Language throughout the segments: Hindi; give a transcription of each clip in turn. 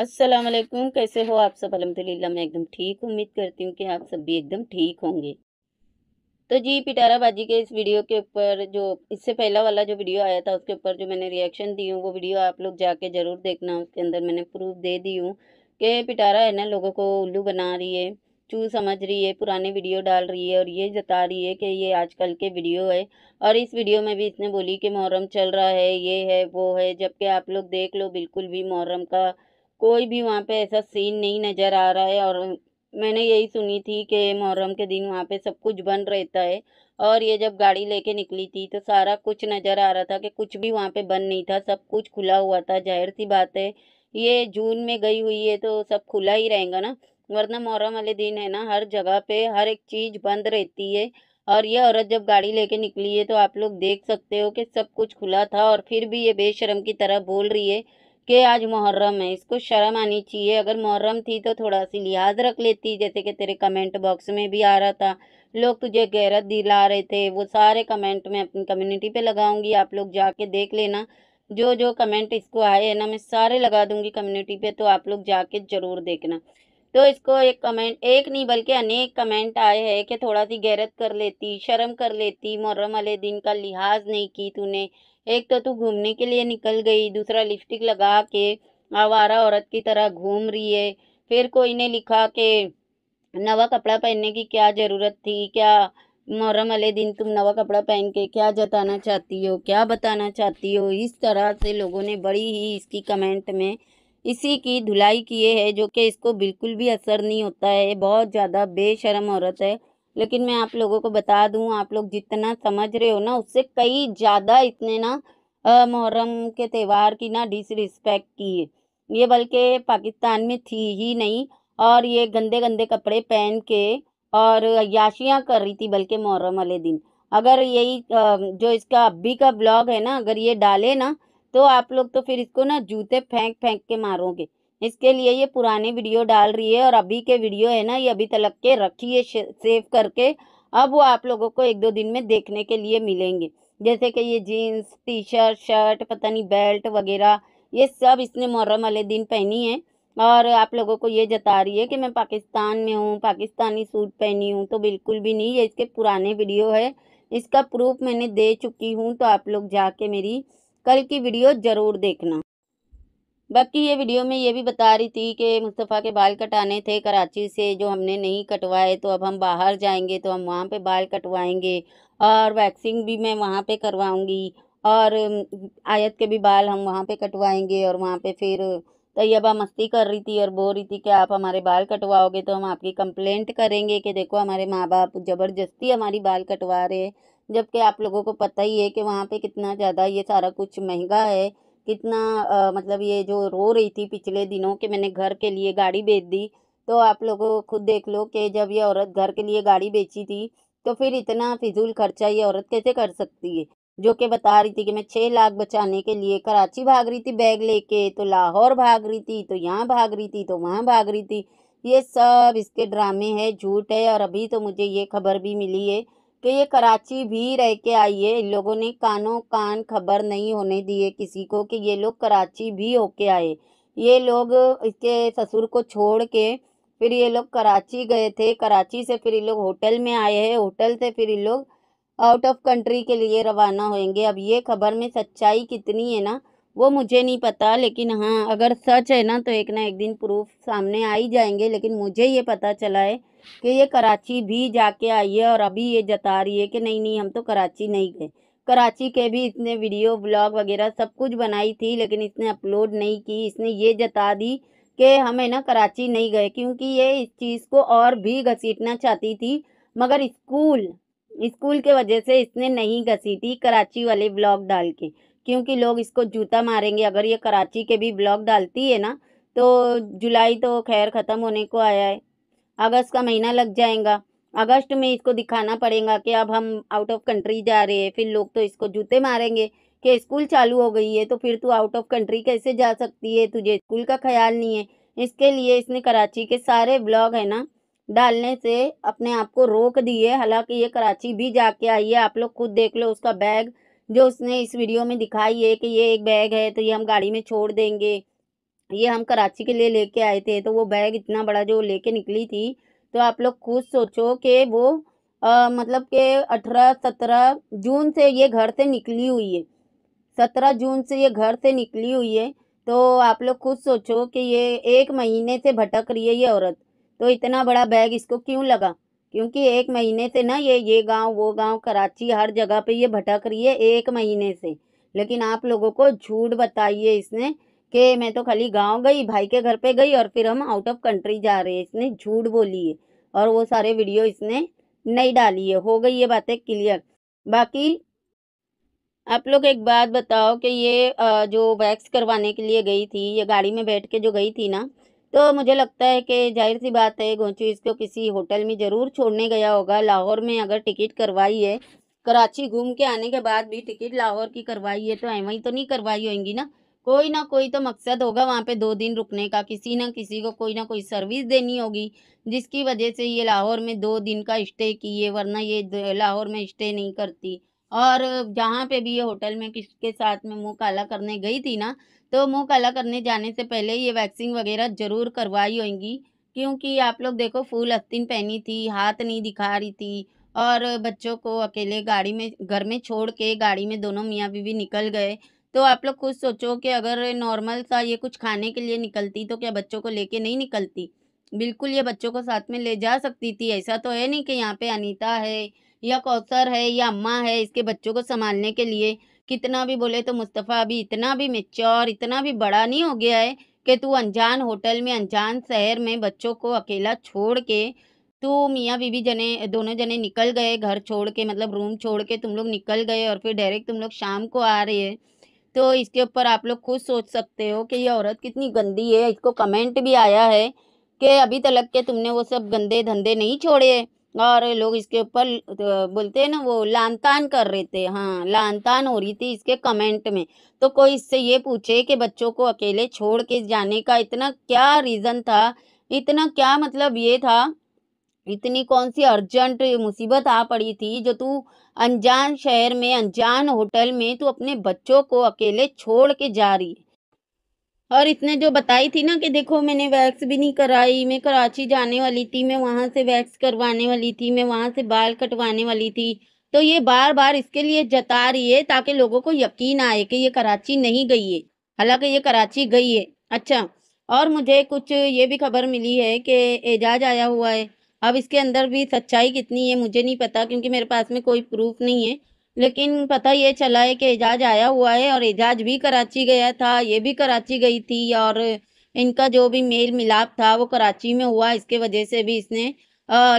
अस्सलाम वालेकुम कैसे हो आप सब अलहमदिल्ला मैं एकदम ठीक उम्मीद करती हूँ कि आप सब भी एकदम ठीक होंगे तो जी पिटारा बाजी के इस वीडियो के ऊपर जो इससे पहला वाला जो वीडियो आया था उसके ऊपर जो मैंने रिएक्शन दी हूँ वो वीडियो आप लोग जाके ज़रूर देखना उसके अंदर मैंने प्रूफ दे दी हूँ कि पिटारा है ना लोगों को उल्लू बना रही है चू समझ रही है पुराने वीडियो डाल रही है और ये जता रही है कि ये आजकल के वीडियो है और इस वीडियो में भी इसने बोली कि मुहर्रम चल रहा है ये है वो है जबकि आप लोग देख लो बिल्कुल भी मुहर्रम का कोई भी वहाँ पे ऐसा सीन नहीं नज़र आ रहा है और मैंने यही सुनी थी कि मुहर्रम के दिन वहाँ पे सब कुछ बंद रहता है और ये जब गाड़ी लेके निकली थी तो सारा कुछ नज़र आ रहा था कि कुछ भी वहाँ पे बंद नहीं था सब कुछ खुला हुआ था जाहिर सी बात है ये जून में गई हुई है तो सब खुला ही रहेगा ना वरना मुहर्रम वाले दिन है ना हर जगह पर हर एक चीज़ बंद रहती है और ये औरत जब गाड़ी लेके निकली है तो आप लोग देख सकते हो कि सब कुछ खुला था और फिर भी ये बेशरम की तरह बोल रही है कि आज मुहर्रम है इसको शर्म आनी चाहिए अगर मुहर्रम थी तो थोड़ा सी लिहाज रख लेती जैसे कि तेरे कमेंट बॉक्स में भी आ रहा था लोग तुझे गैरत दिला रहे थे वो सारे कमेंट मैं अपनी कम्युनिटी पे लगाऊंगी आप लोग जाके देख लेना जो जो कमेंट इसको आए है ना मैं सारे लगा दूंगी कम्युनिटी पे तो आप लोग जाके ज़रूर देखना तो इसको एक कमेंट एक नहीं बल्कि अनेक कमेंट आए हैं कि थोड़ा सी गैरत कर लेती शर्म कर लेती मुहर्रम वाले दिन का लिहाज नहीं की तूने एक तो तू घूमने के लिए निकल गई दूसरा लिपस्टिक लगा के आवारा औरत की तरह घूम रही है फिर कोई ने लिखा कि नवा कपड़ा पहनने की क्या ज़रूरत थी क्या मुहर्रम वाले दिन तुम नवा कपड़ा पहन के क्या जताना चाहती हो क्या बताना चाहती हो इस तरह से लोगों ने बड़ी ही इसकी कमेंट में इसी की धुलाई किए है जो कि इसको बिल्कुल भी असर नहीं होता है बहुत ज़्यादा बेशरम औरत है लेकिन मैं आप लोगों को बता दूं आप लोग जितना समझ रहे हो ना उससे कई ज़्यादा इतने ना मुहर्रम के त्यौहार की ना डिसरिस्पेक्ट की है ये बल्कि पाकिस्तान में थी ही नहीं और ये गंदे गंदे कपड़े पहन के और याशियाँ कर रही थी बल्कि मुहर्रम वाले दिन अगर यही जो इसका अभी का ब्लॉग है ना अगर ये डाले ना तो आप लोग तो फिर इसको ना जूते फेंक फेंक के मारोगे इसके लिए ये पुराने वीडियो डाल रही है और अभी के वीडियो है ना ये अभी तलक के रखी है सेव करके अब वो आप लोगों को एक दो दिन में देखने के लिए मिलेंगे जैसे कि ये जीन्स टी शर्ट शर्ट पता नहीं बेल्ट वगैरह ये सब इसने मुहर्रम वाले दिन पहनी है और आप लोगों को ये जता रही है कि मैं पाकिस्तान में हूँ पाकिस्तानी सूट पहनी हूँ तो बिल्कुल भी नहीं ये इसके पुराने वीडियो है इसका प्रूफ मैंने दे चुकी हूँ तो आप लोग जाके मेरी कल की वीडियो ज़रूर देखना बाकी ये वीडियो में ये भी बता रही थी कि मुस्तफ़ा के बाल कटाने थे कराची से जो हमने नहीं कटवाए तो अब हम बाहर जाएंगे तो हम वहाँ पे बाल कटवाएंगे और वैक्सिंग भी मैं वहाँ पे करवाऊँगी और आयत के भी बाल हम वहाँ पे कटवाएंगे और वहाँ पे फिर तैयबा मस्ती कर रही थी और बोल रही थी कि आप हमारे बाल कटवाओगे तो हम आपकी कंप्लेंट करेंगे कि देखो हमारे माँ बाप ज़बरदस्ती हमारी बाल कटवा रहे हैं जबकि आप लोगों को पता ही है कि वहाँ पर कितना ज़्यादा ये सारा कुछ महंगा है कितना आ, मतलब ये जो रो रही थी पिछले दिनों कि मैंने घर के लिए गाड़ी बेच दी तो आप लोगों खुद देख लो कि जब ये औरत घर के लिए गाड़ी बेची थी तो फिर इतना फिजूल खर्चा ये औरत कैसे कर सकती है जो कि बता रही थी कि मैं छः लाख बचाने के लिए कराची भाग रही थी बैग लेके तो लाहौर भाग रही थी तो यहाँ भाग रही थी तो वहाँ भाग रही थी ये सब इसके ड्रामे हैं झूठ है और अभी तो मुझे ये खबर भी मिली है कि तो ये कराची भी रह के आई है इन लोगों ने कानों कान खबर नहीं होने दी है किसी को कि ये लोग कराची भी होके आए ये लोग इसके ससुर को छोड़ के फिर ये लोग कराची गए थे कराची से फिर ये लोग होटल में आए हैं होटल से फिर ये लोग आउट ऑफ कंट्री के लिए रवाना होंगे अब ये खबर में सच्चाई कितनी है ना वो मुझे नहीं पता लेकिन हाँ अगर सच है ना तो एक ना एक दिन प्रूफ सामने आ ही जाएंगे लेकिन मुझे ये पता चला है कि ये कराची भी जाके आई है और अभी ये जता रही है कि नहीं नहीं हम तो कराची नहीं गए कराची के भी इसने वीडियो ब्लॉग वगैरह सब कुछ बनाई थी लेकिन इसने अपलोड नहीं की इसने ये जता दी कि हमें ना कराची नहीं गए क्योंकि ये इस चीज़ को और भी घसीटना चाहती थी मगर स्कूल स्कूल के वजह से इसने नहीं घसीटी कराची वाले ब्लॉग डाल के क्योंकि लोग इसको जूता मारेंगे अगर ये कराची के भी ब्लॉग डालती है ना तो जुलाई तो खैर ख़त्म होने को आया है अगस्त का महीना लग जाएगा अगस्त में इसको दिखाना पड़ेगा कि अब हम आउट ऑफ कंट्री जा रहे हैं फिर लोग तो इसको जूते मारेंगे कि स्कूल चालू हो गई है तो फिर तू आउट ऑफ कंट्री कैसे जा सकती है तुझे स्कूल का ख्याल नहीं है इसके लिए इसने कराची के सारे ब्लॉग है ना डालने से अपने आप को रोक दिए हालांकि ये कराची भी जाके आई है आप लोग खुद देख लो उसका बैग जो उसने इस वीडियो में दिखाई है कि ये एक बैग है तो ये हम गाड़ी में छोड़ देंगे ये हम कराची के लिए लेके आए थे तो वो बैग इतना बड़ा जो लेके निकली थी तो आप लोग खुद सोचो कि वो आ, मतलब के अठारह सत्रह जून से ये घर से निकली हुई है सत्रह जून से ये घर से निकली हुई है तो आप लोग खुद सोचो कि ये एक महीने से भटक रही है ये औरत तो इतना बड़ा बैग इसको क्यों लगा क्योंकि एक महीने से ना ये ये गांव वो गांव कराची हर जगह पे ये भटक रही है एक महीने से लेकिन आप लोगों को झूठ बताइए इसने कि मैं तो खाली गांव गई भाई के घर पे गई और फिर हम आउट ऑफ कंट्री जा रहे हैं इसने झूठ बोली है और वो सारे वीडियो इसने नहीं डाली है हो गई ये बातें क्लियर बाकी आप लोग एक बात बताओ कि ये जो वैक्स करवाने के लिए गई थी ये गाड़ी में बैठ के जो गई थी ना तो मुझे लगता है कि जाहिर सी बात है गोचू इसको किसी होटल में ज़रूर छोड़ने गया होगा लाहौर में अगर टिकट करवाई है कराची घूम के आने के बाद भी टिकट लाहौर की करवाई है तो वहीं तो नहीं करवाई होंगी ना कोई ना कोई तो मकसद होगा वहाँ पे दो दिन रुकने का किसी ना किसी को कोई ना कोई सर्विस देनी होगी जिसकी वजह से ये लाहौर में दो दिन का स्टे किए वरना ये लाहौर में स्टे नहीं करती और जहाँ पे भी ये होटल में किसके साथ में मुँह काला करने गई थी ना तो मुँह काला करने जाने से पहले ये वैक्सीन वगैरह ज़रूर करवाई होंगी क्योंकि आप लोग देखो फूल अस्तिन पहनी थी हाथ नहीं दिखा रही थी और बच्चों को अकेले गाड़ी में घर में छोड़ के गाड़ी में दोनों मियाँ बीवी निकल गए तो आप लोग खुद सोचो कि अगर नॉर्मल सा ये कुछ खाने के लिए निकलती तो क्या बच्चों को लेके नहीं निकलती बिल्कुल ये बच्चों को साथ में ले जा सकती थी ऐसा तो है नहीं कि यहाँ पे अनीता है या कौसर है या अम्मा है इसके बच्चों को संभालने के लिए कितना भी बोले तो मुस्तफ़ा अभी इतना भी मेच्योर इतना भी बड़ा नहीं हो गया है कि तू अनजान होटल में अनजान शहर में बच्चों को अकेला छोड़ के तू मियाँ बीबी जने दोनों जने निकल गए घर छोड़ के मतलब रूम छोड़ के तुम लोग निकल गए और फिर डायरेक्ट तुम लोग शाम को आ रहे हैं तो इसके ऊपर आप लोग खुद सोच सकते हो कि ये औरत कितनी गंदी है इसको कमेंट भी आया है कि अभी तलक के तुमने वो सब गंदे धंधे नहीं छोड़े और लोग इसके ऊपर तो बोलते हैं ना वो लानतान कर रहे थे हाँ लानतान हो रही थी इसके कमेंट में तो कोई इससे ये पूछे कि बच्चों को अकेले छोड़ के जाने का इतना क्या रीज़न था इतना क्या मतलब ये था इतनी कौन सी अर्जेंट मुसीबत आ पड़ी थी जो तू अनजान शहर में अनजान होटल में तू अपने बच्चों को अकेले छोड़ के जा रही है और इसने जो बताई थी ना कि देखो मैंने वैक्स भी नहीं कराई मैं कराची जाने वाली थी मैं वहाँ से वैक्स करवाने वाली थी मैं वहाँ से बाल कटवाने वाली थी तो ये बार बार इसके लिए जता रही है ताकि लोगों को यकीन आए कि ये कराची नहीं गई है हालांकि ये कराची गई है अच्छा और मुझे कुछ ये भी खबर मिली है कि एजाज आया हुआ है अब इसके अंदर भी सच्चाई कितनी है मुझे नहीं पता क्योंकि मेरे पास में कोई प्रूफ नहीं है लेकिन पता ये चला है कि एजाज आया हुआ है और एजाज भी कराची गया था ये भी कराची गई थी और इनका जो भी मेल मिलाप था वो कराची में हुआ इसके वजह से भी इसने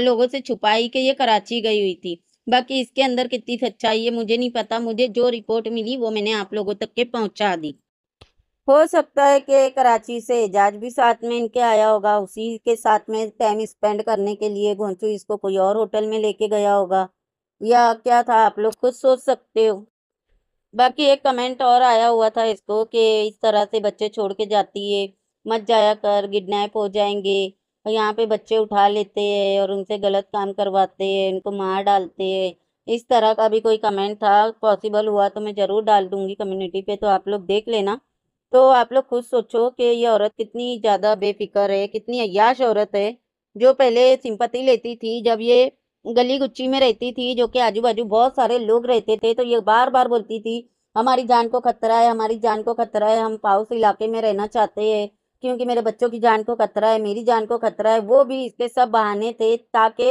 लोगों से छुपाई कि ये कराची गई हुई थी बाकी इसके अंदर कितनी सच्चाई है मुझे नहीं पता मुझे जो रिपोर्ट मिली वो मैंने आप लोगों तक के पहुंचा दी हो सकता है कि कराची से एजाज भी साथ में इनके आया होगा उसी के साथ में टाइम स्पेंड करने के लिए घोंचू इसको कोई और होटल में लेके गया होगा या क्या था आप लोग खुद सोच सकते हो बाकी एक कमेंट और आया हुआ था इसको कि इस तरह से बच्चे छोड़ के जाती है मत जाया कर किडनेप हो जाएंगे और यहाँ पे बच्चे उठा लेते हैं और उनसे गलत काम करवाते हैं उनको मार डालते हैं इस तरह का भी कोई कमेंट था पॉसिबल हुआ तो मैं ज़रूर डाल दूँगी कम्युनिटी पे तो आप लोग देख लेना तो आप लोग खुद सोचो कि ये औरत कितनी ज़्यादा बेफिक्र है कितनी अयाश औरत है जो पहले सिंपति लेती थी जब ये गली गुच्ची में रहती थी जो कि आजू बाजू बहुत सारे लोग रहते थे तो ये बार बार बोलती थी हमारी जान को खतरा है हमारी जान को खतरा है हम पाउस इलाके में रहना चाहते हैं क्योंकि मेरे बच्चों की जान को खतरा है मेरी जान को खतरा है वो भी इसके सब बहाने थे ताकि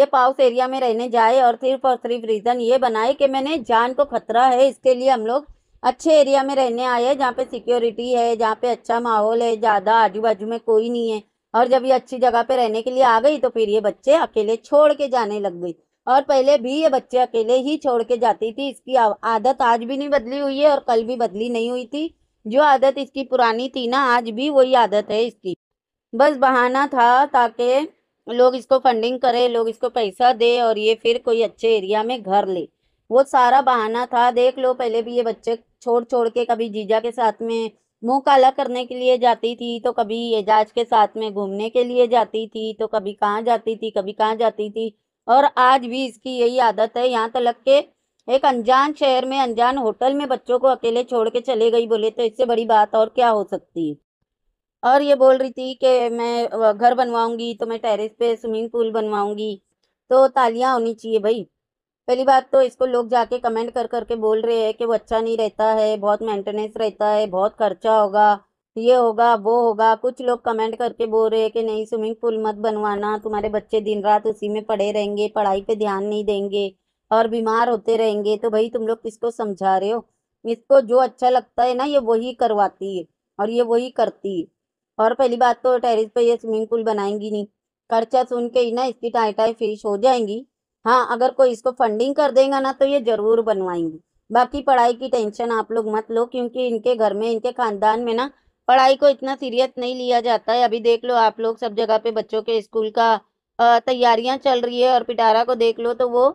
ये पाउस एरिया में रहने जाए और सिर्फ और सिर्फ रीज़न ये बनाए कि मैंने जान को खतरा है इसके लिए हम लोग अच्छे एरिया में रहने आए हैं जहाँ पे सिक्योरिटी है जहाँ पे अच्छा माहौल है ज़्यादा आजू बाजू में कोई नहीं है और जब ये अच्छी जगह पे रहने के लिए आ गई तो फिर ये बच्चे अकेले छोड़ के जाने लग गई और पहले भी ये बच्चे अकेले ही छोड़ के जाती थी इसकी आदत आज भी नहीं बदली हुई है और कल भी बदली नहीं हुई थी जो आदत इसकी पुरानी थी ना आज भी वही आदत है इसकी बस बहाना था ताकि लोग इसको फंडिंग करें लोग इसको पैसा दे और ये फिर कोई अच्छे एरिया में घर ले वो सारा बहाना था देख लो पहले भी ये बच्चे छोड़ छोड़ के कभी जीजा के साथ में मुंह काला करने के लिए जाती थी तो कभी एजाज के साथ में घूमने के लिए जाती थी तो कभी कहाँ जाती थी कभी कहाँ जाती थी और आज भी इसकी यही आदत है यहाँ तक के एक अनजान शहर में अनजान होटल में बच्चों को अकेले छोड़ के चले गई बोले तो इससे बड़ी बात और क्या हो सकती है और ये बोल रही थी कि मैं घर बनवाऊंगी तो मैं टेरेस पे स्विमिंग पूल बनवाऊंगी तो तालियां होनी चाहिए भाई पहली बात तो इसको लोग जाके कमेंट कर करके बोल रहे हैं कि वो अच्छा नहीं रहता है बहुत मेंटेनेंस रहता है बहुत खर्चा होगा ये होगा वो होगा कुछ लोग कमेंट करके बोल रहे हैं कि नहीं स्विमिंग पूल मत बनवाना तुम्हारे बच्चे दिन रात उसी में पड़े रहेंगे पढ़ाई पे ध्यान नहीं देंगे और बीमार होते रहेंगे तो भाई तुम लोग किसको समझा रहे हो इसको जो अच्छा लगता है ना ये वही करवाती है और ये वही करती है और पहली बात तो टेरिस पे ये स्विमिंग पूल बनाएंगी नहीं खर्चा सुन के ही ना इसकी टाई टाई फिश हो जाएंगी हाँ अगर कोई इसको फंडिंग कर देगा ना तो ये जरूर बनवाएंगी बाकी पढ़ाई की टेंशन आप लोग मत लो क्योंकि इनके घर में इनके खानदान में ना पढ़ाई को इतना सीरियस नहीं लिया जाता है अभी देख लो आप लोग सब जगह पे बच्चों के स्कूल का तैयारियां चल रही है और पिटारा को देख लो तो वो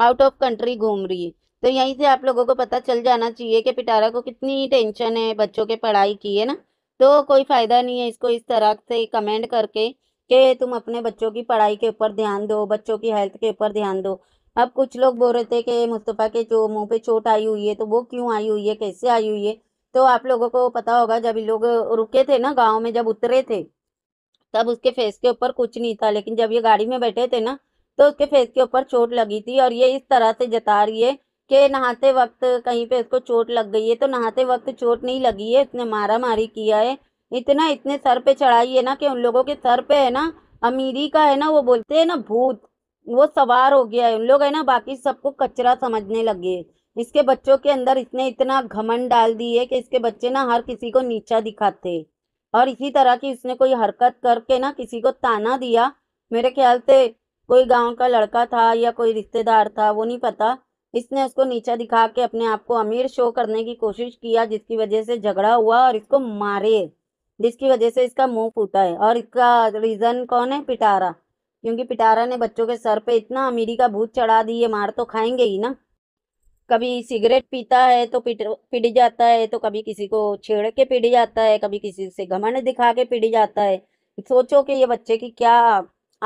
आउट ऑफ कंट्री घूम रही है तो यहीं से आप लोगों को पता चल जाना चाहिए कि पिटारा को कितनी टेंशन है बच्चों के पढ़ाई की है ना तो कोई फ़ायदा नहीं है इसको इस तरह से कमेंट करके कि तुम अपने बच्चों की पढ़ाई के ऊपर ध्यान दो बच्चों की हेल्थ के ऊपर ध्यान दो अब कुछ लोग बोल रहे थे कि मुस्तफ़ा के जो मुंह पे चोट आई हुई है तो वो क्यों आई हुई है कैसे आई हुई है तो आप लोगों को पता होगा जब लोग रुके थे ना गाँव में जब उतरे थे तब उसके फेस के ऊपर कुछ नहीं था लेकिन जब ये गाड़ी में बैठे थे ना तो उसके फेस के ऊपर चोट लगी थी और ये इस तरह से जता रही है कि नहाते वक्त कहीं पे उसको चोट लग गई है तो नहाते वक्त चोट नहीं लगी है उसने मारा मारी किया है इतना इतने सर पे चढ़ाई है ना कि उन लोगों के सर पे है ना अमीरी का है ना वो बोलते हैं ना भूत वो सवार हो गया है उन लोग है ना बाकी सबको कचरा समझने लगे इसके बच्चों के अंदर इसने इतना घमन डाल दी है कि इसके बच्चे ना हर किसी को नीचा दिखाते और इसी तरह की इसने कोई हरकत करके ना किसी को ताना दिया मेरे ख्याल से कोई गांव का लड़का था या कोई रिश्तेदार था वो नहीं पता इसने उसको नीचा दिखा के अपने आप को अमीर शो करने की कोशिश किया जिसकी वजह से झगड़ा हुआ और इसको मारे जिसकी वजह से इसका मुंह फूटा है और इसका रीज़न कौन है पिटारा क्योंकि पिटारा ने बच्चों के सर पे इतना अमीरी का भूत चढ़ा दी है मार तो खाएंगे ही ना कभी सिगरेट पीता है तो पिट पिट जाता है तो कभी किसी को छेड़ के पिट जाता है कभी किसी से घमंड दिखा के पिट जाता है सोचो कि ये बच्चे की क्या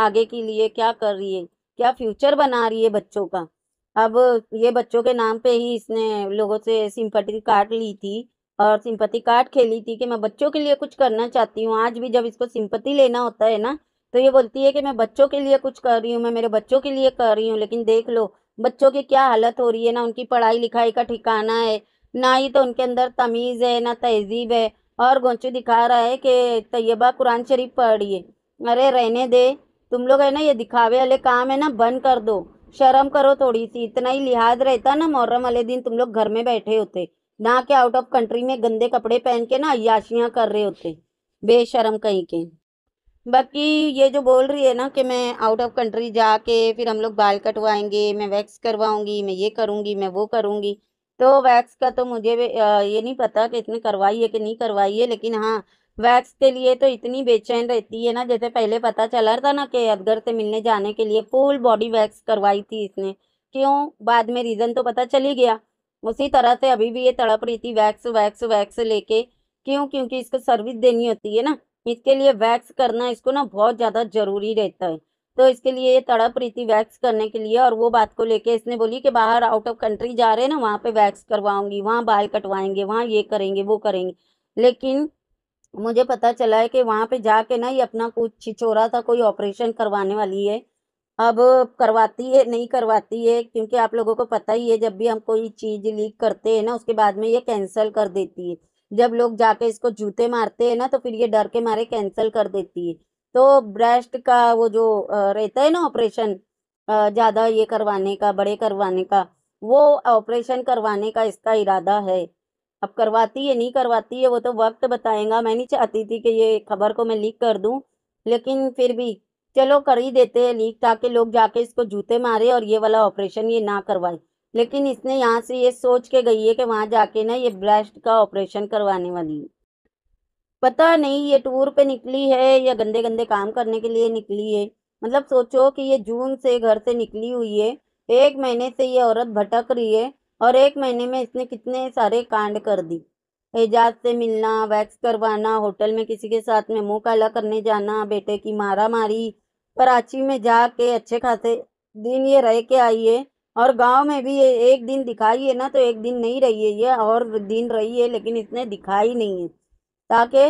आगे के लिए क्या कर रही है क्या फ्यूचर बना रही है बच्चों का अब ये बच्चों के नाम पे ही इसने लोगों से सिंपटी काट ली थी और सिंपति कार्ड खेली थी कि मैं बच्चों के लिए कुछ करना चाहती हूँ आज भी जब इसको सिंपति लेना होता है ना तो ये बोलती है कि मैं बच्चों के लिए कुछ कर रही हूँ मैं मेरे बच्चों के लिए कर रही हूँ लेकिन देख लो बच्चों की क्या हालत हो रही है ना उनकी पढ़ाई लिखाई का ठिकाना है ना ही तो उनके अंदर तमीज़ है ना तहजीब है और गोंचू दिखा रहा है कि तयबा कुरान शरीफ पढ़ रही है अरे रहने दे तुम लोग है ना ये दिखावे वाले काम है ना बंद कर दो शर्म करो थोड़ी सी इतना ही लिहाज रहता ना मुहर्रम वाले दिन तुम लोग घर में बैठे होते ना के आउट ऑफ कंट्री में गंदे कपड़े पहन के ना याशियाँ कर रहे होते बेशरम कहीं के बाकी ये जो बोल रही है ना कि मैं आउट ऑफ कंट्री जाके फिर हम लोग बाल कटवाएंगे मैं वैक्स करवाऊंगी मैं ये करूंगी मैं वो करूंगी तो वैक्स का तो मुझे ये नहीं पता कि इतने करवाई है कि नहीं करवाई है लेकिन हाँ वैक्स के लिए तो इतनी बेचैन रहती है ना जैसे पहले पता चला था ना कि अदगर से मिलने जाने के लिए फुल बॉडी वैक्स करवाई थी इसने क्यों बाद में रीज़न तो पता चली गया उसी तरह से अभी भी ये तड़प रही थी वैक्स वैक्स वैक्स लेके क्यों क्योंकि इसको सर्विस देनी होती है ना इसके लिए वैक्स करना इसको ना बहुत ज़्यादा ज़रूरी रहता है तो इसके लिए ये तड़प रही थी वैक्स करने के लिए और वो बात को लेके इसने बोली कि बाहर आउट ऑफ कंट्री जा रहे हैं ना वहाँ पे वैक्स करवाऊंगी वहाँ बाल कटवाएंगे वहाँ ये करेंगे वो करेंगे लेकिन मुझे पता चला है कि वहाँ पे जाके ना ये अपना कुछ छिछोरा था कोई ऑपरेशन करवाने वाली है अब करवाती है नहीं करवाती है क्योंकि आप लोगों को पता ही है जब भी हम कोई चीज़ लीक करते हैं ना उसके बाद में ये कैंसिल कर देती है जब लोग जाके इसको जूते मारते हैं ना तो फिर ये डर के मारे कैंसिल कर देती है तो ब्रेस्ट का वो जो रहता है ना ऑपरेशन ज़्यादा ये करवाने का बड़े करवाने का वो ऑपरेशन करवाने का इसका इरादा है अब करवाती है नहीं करवाती है वो तो वक्त बताएगा मैं नहीं चाहती थी कि ये खबर को मैं लीक कर दूं लेकिन फिर भी चलो कर ही देते हैं लीक ताकि लोग जाके इसको जूते मारे और ये वाला ऑपरेशन ये ना करवाए लेकिन इसने यहाँ से ये सोच के गई है कि वहाँ जाके ना ये ब्रेस्ट का ऑपरेशन करवाने वाली है पता नहीं ये टूर पे निकली है या गंदे गंदे काम करने के लिए निकली है मतलब सोचो कि ये जून से घर से निकली हुई है एक महीने से ये औरत भटक रही है और एक महीने में इसने कितने सारे कांड कर दी एजाज से मिलना वैक्स करवाना होटल में किसी के साथ में मुँह काला करने जाना बेटे की मारा मारी कराची में जाके अच्छे खासे दिन ये रह के आइए और गांव में भी ये एक दिन दिखाइए ना तो एक दिन नहीं रहिए ये और दिन रहिए लेकिन इसने दिखाई नहीं है ताकि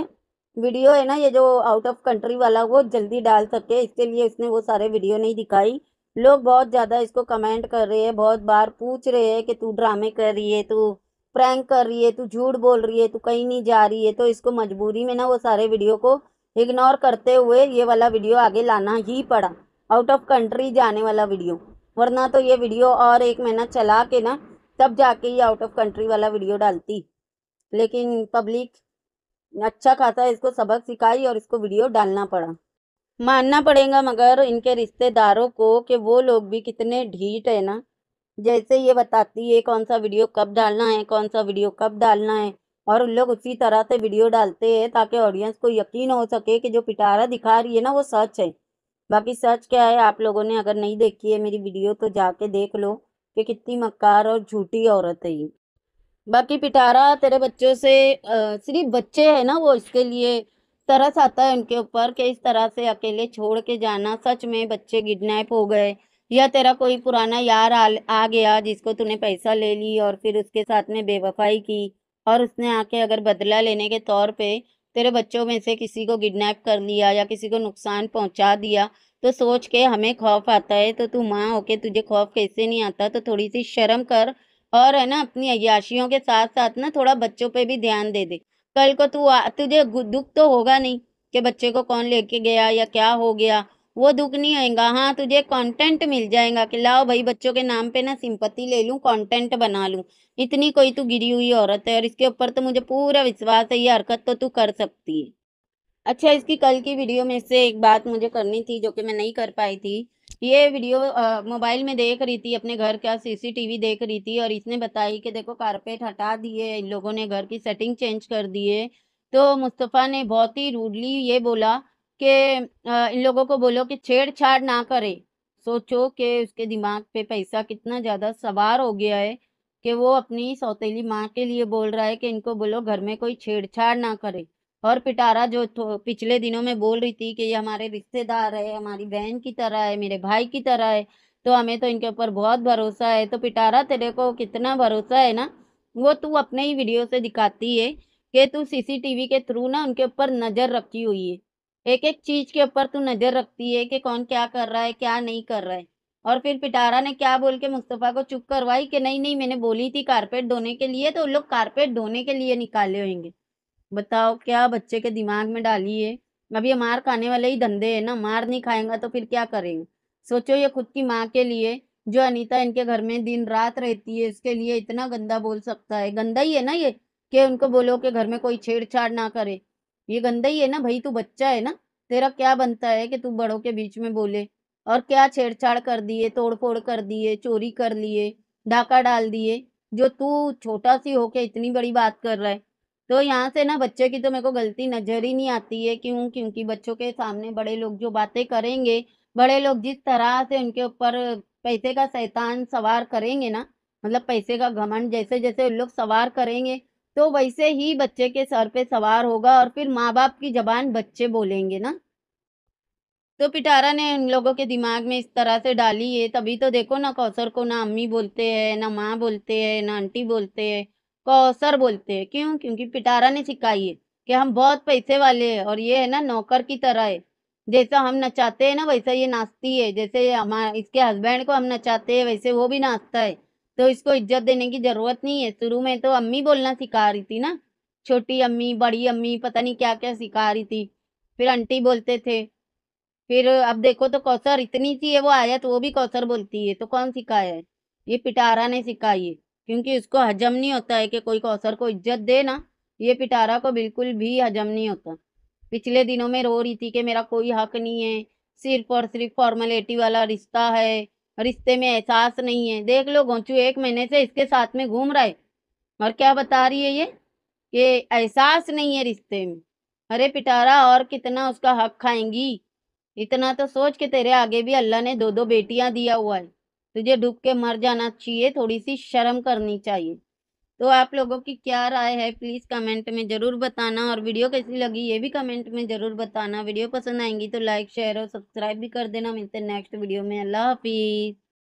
वीडियो है ना ये जो आउट ऑफ कंट्री वाला वो जल्दी डाल सके इसके लिए इसने वो सारे वीडियो नहीं दिखाई लोग बहुत ज़्यादा इसको कमेंट कर रहे हैं बहुत बार पूछ रहे हैं कि तू ड्रामे कर रही है तू प्रैंक कर रही है तू झूठ बोल रही है तू कहीं नहीं जा रही है तो इसको मजबूरी में ना वो सारे वीडियो को इग्नोर करते हुए ये वाला वीडियो आगे लाना ही पड़ा आउट ऑफ कंट्री जाने वाला वीडियो वरना तो ये वीडियो और एक महीना चला के ना तब जाके ये आउट ऑफ कंट्री वाला वीडियो डालती लेकिन पब्लिक अच्छा खासा इसको सबक सिखाई और इसको वीडियो डालना पड़ा मानना पड़ेगा मगर इनके रिश्तेदारों को कि वो लोग भी कितने ढीट है ना जैसे ये बताती है कौन सा वीडियो कब डालना है कौन सा वीडियो कब डालना है और उन लोग उसी तरह से वीडियो डालते हैं ताकि ऑडियंस को यकीन हो सके कि जो पिटारा दिखा रही है ना वो सच है बाकी सच क्या है आप लोगों ने अगर नहीं देखी है मेरी वीडियो तो जाके देख लो कि कितनी मक्कार और झूठी औरत है ये बाकी पिटारा तेरे बच्चों से सिर्फ बच्चे है ना वो इसके लिए तरस आता है उनके ऊपर कि इस तरह से अकेले छोड़ के जाना सच में बच्चे किडनेप हो गए या तेरा कोई पुराना यार आ, आ गया जिसको तूने पैसा ले ली और फिर उसके साथ में बेवफाई की और उसने आके अगर बदला लेने के तौर पे तेरे बच्चों में से किसी को किडनैप कर लिया या किसी को नुकसान पहुंचा दिया तो सोच के हमें खौफ आता है तो तू माँ होके तुझे खौफ कैसे नहीं आता तो थोड़ी सी शर्म कर और है ना अपनी अयाशियों के साथ साथ ना थोड़ा बच्चों पर भी ध्यान दे दे कल को तू तुझे दुख तो होगा नहीं कि बच्चे को कौन लेके गया या क्या हो गया वो दुख नहीं आएगा हाँ तुझे कंटेंट मिल जाएगा कि लाओ भाई बच्चों के नाम पे ना सिंपत्ति ले लूँ कंटेंट बना लूँ इतनी कोई तू तो गिरी हुई औरत है और इसके ऊपर तो मुझे पूरा विश्वास है ये हरकत तो तू कर सकती है अच्छा इसकी कल की वीडियो में से एक बात मुझे करनी थी जो कि मैं नहीं कर पाई थी ये वीडियो मोबाइल में देख रही थी अपने घर का सीसीटीवी देख रही थी और इसने बताई कि देखो कारपेट हटा दिए इन लोगों ने घर की सेटिंग चेंज कर दिए तो मुस्तफ़ा ने बहुत ही रूडली ये बोला कि इन लोगों को बोलो कि छेड़छाड़ ना करे सोचो कि उसके दिमाग पे पैसा कितना ज़्यादा सवार हो गया है कि वो अपनी सौतेली माँ के लिए बोल रहा है कि इनको बोलो घर में कोई छेड़छाड़ ना करे और पिटारा जो पिछले दिनों में बोल रही थी कि ये हमारे रिश्तेदार है हमारी बहन की तरह है मेरे भाई की तरह है तो हमें तो इनके ऊपर बहुत भरोसा है तो पिटारा तेरे को कितना भरोसा है ना वो तू अपने ही वीडियो से दिखाती है कि तू सीसीटीवी के थ्रू ना उनके ऊपर नज़र रखी हुई है एक एक चीज के ऊपर तू नजर रखती है कि कौन क्या कर रहा है क्या नहीं कर रहा है और फिर पिटारा ने क्या बोल के मुस्तफ़ा को चुप करवाई कि नहीं नहीं मैंने बोली थी कारपेट धोने के लिए तो लोग कारपेट धोने के लिए निकाले होंगे बताओ क्या बच्चे के दिमाग में डाली है अब ये मार खाने वाले ही धंधे है ना मार नहीं खाएंगा तो फिर क्या करेंगे सोचो ये खुद की माँ के लिए जो अनीता इनके घर में दिन रात रहती है उसके लिए इतना गंदा बोल सकता है गंदा ही है ना ये कि उनको बोलो कि घर में कोई छेड़छाड़ ना करे ये गंदा ही है ना भाई तू बच्चा है ना तेरा क्या बनता है कि तू बड़ों के बीच में बोले और क्या छेड़छाड़ कर दिए तोड़फोड़ कर दिए चोरी कर लिए डाका डाल दिए जो तू छोटा सी होके इतनी बड़ी बात कर रहा है तो यहाँ से ना बच्चे की तो मेरे को गलती नजर ही नहीं आती है क्यों क्योंकि बच्चों के सामने बड़े लोग जो बातें करेंगे बड़े लोग जिस तरह से उनके ऊपर पैसे का शैतान सवार करेंगे ना मतलब पैसे का घमंड जैसे जैसे उन लोग सवार करेंगे तो वैसे ही बच्चे के सर पे सवार होगा और फिर माँ बाप की जबान बच्चे बोलेंगे ना तो पिटारा ने उन लोगों के दिमाग में इस तरह से डाली है तभी तो देखो ना कौसर को ना अम्मी बोलते हैं ना माँ बोलते हैं ना आंटी बोलते हैं कौसर बोलते हैं क्यों क्योंकि पिटारा ने सिखाई है कि हम बहुत पैसे वाले हैं और ये है ना नौकर की तरह है जैसा हम नचाते हैं ना वैसा ये नाचती है जैसे हमारे इसके हस्बैंड को हम नचाते हैं वैसे वो भी नाचता है तो इसको इज्जत देने की जरूरत नहीं है शुरू में तो अम्मी बोलना सिखा रही थी ना छोटी अम्मी बड़ी अम्मी पता नहीं क्या क्या सिखा रही थी फिर आंटी बोलते थे फिर अब देखो तो कौसर इतनी सी है वो आयत वो भी कौसर बोलती है तो कौन सिखाया है ये पिटारा ने सिखाई है क्योंकि उसको हजम नहीं होता है कि कोई कौसर को इज्जत दे ना ये पिटारा को बिल्कुल भी हजम नहीं होता पिछले दिनों में रो रही थी कि मेरा कोई हक नहीं है सिर्फ और सिर्फ फॉर्मेलिटी वाला रिश्ता है रिश्ते में एहसास नहीं है देख लो गोंचू एक महीने से इसके साथ में घूम रहा है और क्या बता रही है ये कि एहसास नहीं है रिश्ते में अरे पिटारा और कितना उसका हक खाएंगी इतना तो सोच के तेरे आगे भी अल्लाह ने दो दो बेटियां दिया हुआ है तुझे डूब के मर जाना चाहिए थोड़ी सी शर्म करनी चाहिए तो आप लोगों की क्या राय है प्लीज़ कमेंट में ज़रूर बताना और वीडियो कैसी लगी ये भी कमेंट में ज़रूर बताना वीडियो पसंद आएंगी तो लाइक शेयर और सब्सक्राइब भी कर देना मिलते हैं नेक्स्ट वीडियो में अल्लाह हाफिज़